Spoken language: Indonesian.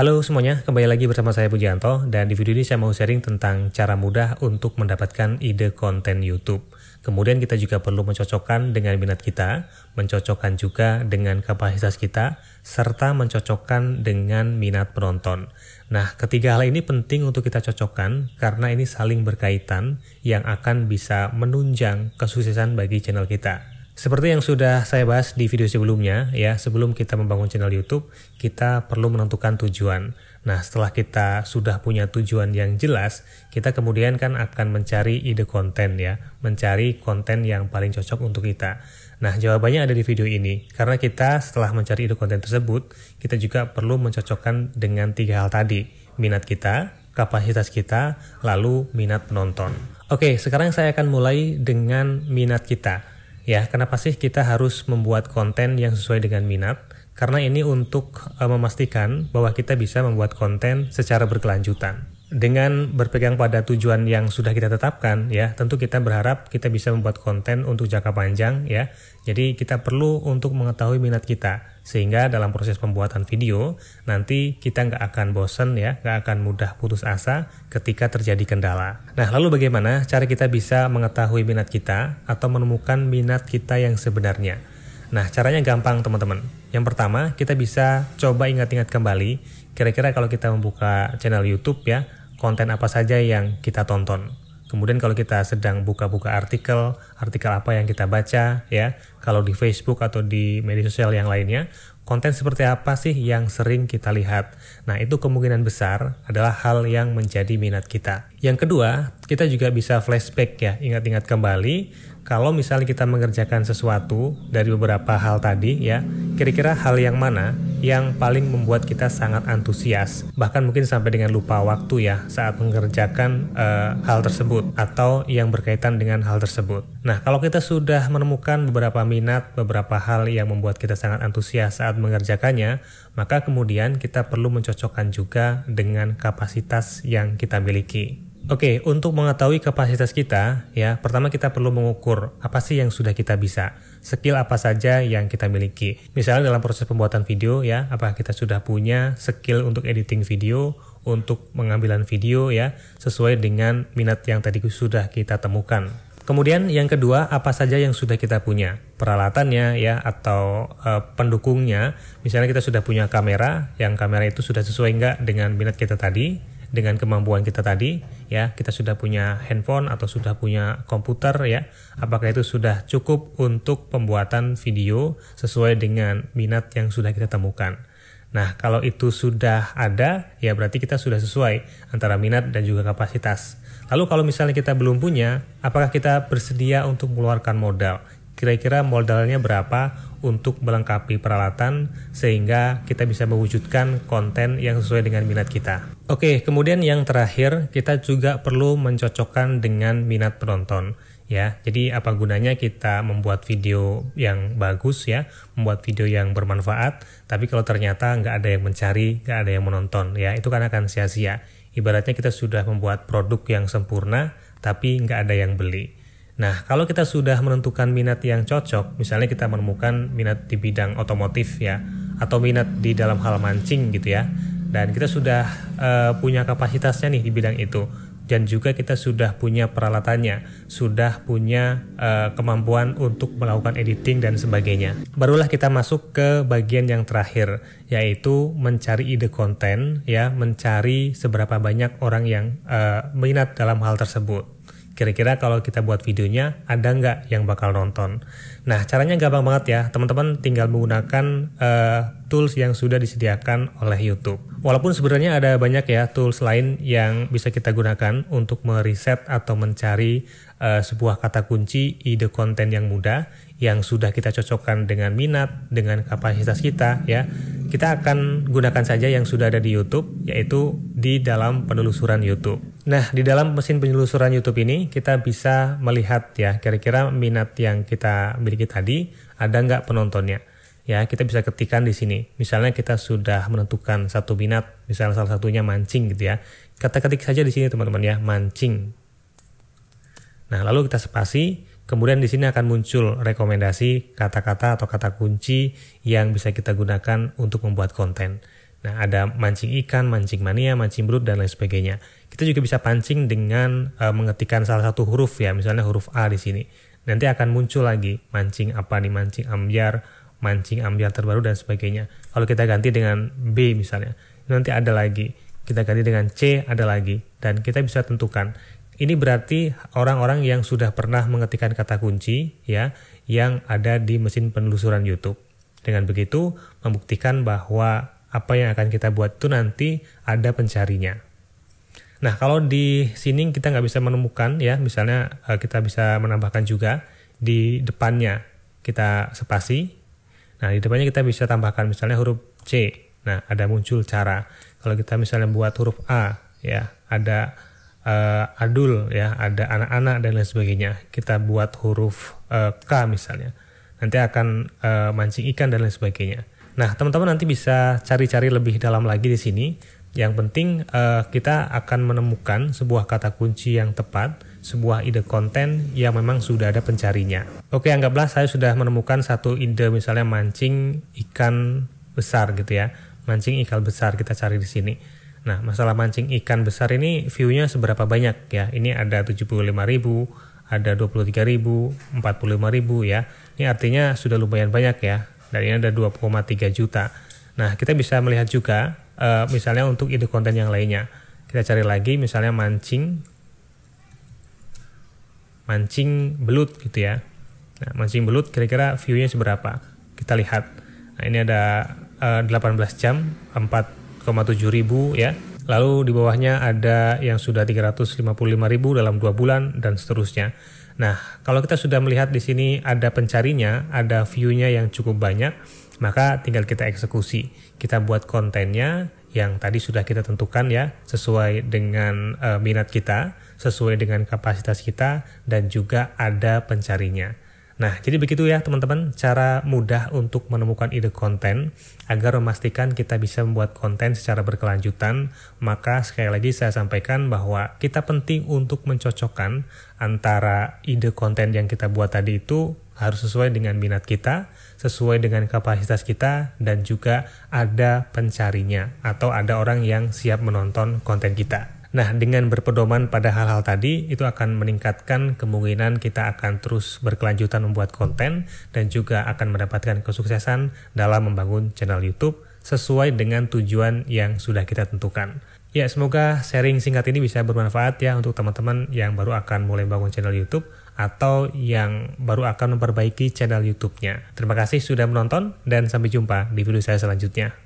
Halo semuanya, kembali lagi bersama saya Pujianto dan di video ini saya mau sharing tentang cara mudah untuk mendapatkan ide konten YouTube. Kemudian kita juga perlu mencocokkan dengan minat kita, mencocokkan juga dengan kapasitas kita, serta mencocokkan dengan minat penonton. Nah, ketiga hal ini penting untuk kita cocokkan karena ini saling berkaitan yang akan bisa menunjang kesuksesan bagi channel kita. Seperti yang sudah saya bahas di video sebelumnya, ya, sebelum kita membangun channel YouTube, kita perlu menentukan tujuan. Nah, setelah kita sudah punya tujuan yang jelas, kita kemudian kan akan mencari ide konten ya, mencari konten yang paling cocok untuk kita. Nah, jawabannya ada di video ini. Karena kita setelah mencari ide konten tersebut, kita juga perlu mencocokkan dengan tiga hal tadi, minat kita, kapasitas kita, lalu minat penonton. Oke, sekarang saya akan mulai dengan minat kita. Ya, kenapa sih kita harus membuat konten yang sesuai dengan minat? Karena ini untuk eh, memastikan bahwa kita bisa membuat konten secara berkelanjutan. Dengan berpegang pada tujuan yang sudah kita tetapkan, ya, tentu kita berharap kita bisa membuat konten untuk jangka panjang, ya. Jadi kita perlu untuk mengetahui minat kita sehingga dalam proses pembuatan video, nanti kita nggak akan bosen ya, nggak akan mudah putus asa ketika terjadi kendala. Nah, lalu bagaimana cara kita bisa mengetahui minat kita atau menemukan minat kita yang sebenarnya? Nah, caranya gampang teman-teman. Yang pertama, kita bisa coba ingat-ingat kembali kira-kira kalau kita membuka channel YouTube ya, konten apa saja yang kita tonton. Kemudian kalau kita sedang buka-buka artikel, artikel apa yang kita baca ya, kalau di Facebook atau di media sosial yang lainnya, konten seperti apa sih yang sering kita lihat? Nah, itu kemungkinan besar adalah hal yang menjadi minat kita. Yang kedua, kita juga bisa flashback ya, ingat-ingat kembali kalau misalnya kita mengerjakan sesuatu dari beberapa hal tadi ya, kira-kira hal yang mana yang paling membuat kita sangat antusias, bahkan mungkin sampai dengan lupa waktu ya saat mengerjakan uh, hal tersebut atau yang berkaitan dengan hal tersebut. Nah, kalau kita sudah menemukan beberapa minat, beberapa hal yang membuat kita sangat antusias saat mengerjakannya, maka kemudian kita perlu mencocokkan juga dengan kapasitas yang kita miliki. Oke, untuk mengetahui kapasitas kita, ya, pertama kita perlu mengukur apa sih yang sudah kita bisa, skill apa saja yang kita miliki. Misalnya dalam proses pembuatan video, ya, apakah kita sudah punya skill untuk editing video, untuk pengambilan video, ya, sesuai dengan minat yang tadi sudah kita temukan. Kemudian yang kedua, apa saja yang sudah kita punya? Peralatannya ya atau e, pendukungnya. Misalnya kita sudah punya kamera, yang kamera itu sudah sesuai enggak dengan minat kita tadi, dengan kemampuan kita tadi, ya. Kita sudah punya handphone atau sudah punya komputer ya. Apakah itu sudah cukup untuk pembuatan video sesuai dengan minat yang sudah kita temukan? Nah, kalau itu sudah ada, ya berarti kita sudah sesuai antara minat dan juga kapasitas. Lalu kalau misalnya kita belum punya, apakah kita bersedia untuk mengeluarkan modal? Kira-kira modalnya berapa untuk melengkapi peralatan sehingga kita bisa mewujudkan konten yang sesuai dengan minat kita. Oke, kemudian yang terakhir, kita juga perlu mencocokkan dengan minat penonton ya. Jadi apa gunanya kita membuat video yang bagus ya, membuat video yang bermanfaat, tapi kalau ternyata nggak ada yang mencari, nggak ada yang menonton ya, itu kan akan sia-sia. Ibaratnya kita sudah membuat produk yang sempurna, tapi nggak ada yang beli. Nah, kalau kita sudah menentukan minat yang cocok, misalnya kita menemukan minat di bidang otomotif ya, atau minat di dalam hal mancing gitu ya, dan kita sudah uh, punya kapasitasnya nih di bidang itu dan juga kita sudah punya peralatannya, sudah punya uh, kemampuan untuk melakukan editing dan sebagainya. Barulah kita masuk ke bagian yang terakhir yaitu mencari ide konten ya, mencari seberapa banyak orang yang uh, minat dalam hal tersebut kira-kira kalau kita buat videonya ada nggak yang bakal nonton. Nah caranya gampang banget ya teman-teman tinggal menggunakan uh, tools yang sudah disediakan oleh YouTube. Walaupun sebenarnya ada banyak ya tools lain yang bisa kita gunakan untuk meriset atau mencari uh, sebuah kata kunci ide konten yang mudah yang sudah kita cocokkan dengan minat, dengan kapasitas kita ya. Kita akan gunakan saja yang sudah ada di YouTube yaitu di dalam penelusuran YouTube. Nah, di dalam mesin penyelusuran YouTube ini kita bisa melihat ya kira-kira minat yang kita miliki tadi ada nggak penontonnya. Ya, kita bisa ketikkan di sini. Misalnya kita sudah menentukan satu minat, misalnya salah satunya mancing gitu ya. Kata ketik saja di sini teman-teman ya, mancing. Nah, lalu kita spasi, kemudian di sini akan muncul rekomendasi kata-kata atau kata kunci yang bisa kita gunakan untuk membuat konten. Nah, ada mancing ikan, mancing mania, mancing belut, dan lain sebagainya. Kita juga bisa pancing dengan e, eh, mengetikkan salah satu huruf ya, misalnya huruf A di sini. Nanti akan muncul lagi mancing apa nih, mancing ambiar, mancing ambiar terbaru, dan sebagainya. Kalau kita ganti dengan B misalnya, nanti ada lagi. Kita ganti dengan C, ada lagi. Dan kita bisa tentukan. Ini berarti orang-orang yang sudah pernah mengetikkan kata kunci ya, yang ada di mesin penelusuran YouTube. Dengan begitu, membuktikan bahwa apa yang akan kita buat itu nanti ada pencarinya. Nah, kalau di sini kita nggak bisa menemukan ya, misalnya eh, kita bisa menambahkan juga di depannya kita spasi. Nah, di depannya kita bisa tambahkan misalnya huruf C. Nah, ada muncul cara. Kalau kita misalnya buat huruf A ya, ada uh, adul ya, ada anak-anak dan lain sebagainya. Kita buat huruf uh, K misalnya. Nanti akan uh, mancing ikan dan lain sebagainya. Nah, teman-teman nanti bisa cari-cari lebih dalam lagi di sini. Yang penting uh, kita akan menemukan sebuah kata kunci yang tepat, sebuah ide konten yang memang sudah ada pencarinya. Oke, anggaplah saya sudah menemukan satu ide misalnya mancing ikan besar gitu ya. Mancing ikan besar kita cari di sini. Nah, masalah mancing ikan besar ini view-nya seberapa banyak ya? Ini ada 75.000, ada 23.000, 45.000 ya. Ini artinya sudah lumayan banyak ya dan ini ada 2,3 juta. Nah, kita bisa melihat juga uh, misalnya untuk ide konten yang lainnya. Kita cari lagi misalnya mancing mancing belut gitu ya. Nah, mancing belut kira-kira view-nya seberapa? Kita lihat. Nah, ini ada uh, eh, 18 jam 4,7 ribu ya. Lalu di bawahnya ada yang sudah 355 ribu dalam 2 bulan dan seterusnya. Nah, kalau kita sudah melihat di sini ada pencarinya, ada view-nya yang cukup banyak, maka tinggal kita eksekusi. Kita buat kontennya yang tadi sudah kita tentukan ya, sesuai dengan uh, minat kita, sesuai dengan kapasitas kita, dan juga ada pencarinya. Nah, jadi begitu ya teman-teman cara mudah untuk menemukan ide konten agar memastikan kita bisa membuat konten secara berkelanjutan. Maka sekali lagi saya sampaikan bahwa kita penting untuk mencocokkan antara ide konten yang kita buat tadi itu harus sesuai dengan minat kita, sesuai dengan kapasitas kita, dan juga ada pencarinya atau ada orang yang siap menonton konten kita. Nah, dengan berpedoman pada hal-hal tadi, itu akan meningkatkan kemungkinan kita akan terus berkelanjutan membuat konten dan juga akan mendapatkan kesuksesan dalam membangun channel YouTube sesuai dengan tujuan yang sudah kita tentukan. Ya, semoga sharing singkat ini bisa bermanfaat ya untuk teman-teman yang baru akan mulai bangun channel YouTube atau yang baru akan memperbaiki channel YouTube-nya. Terima kasih sudah menonton dan sampai jumpa di video saya selanjutnya.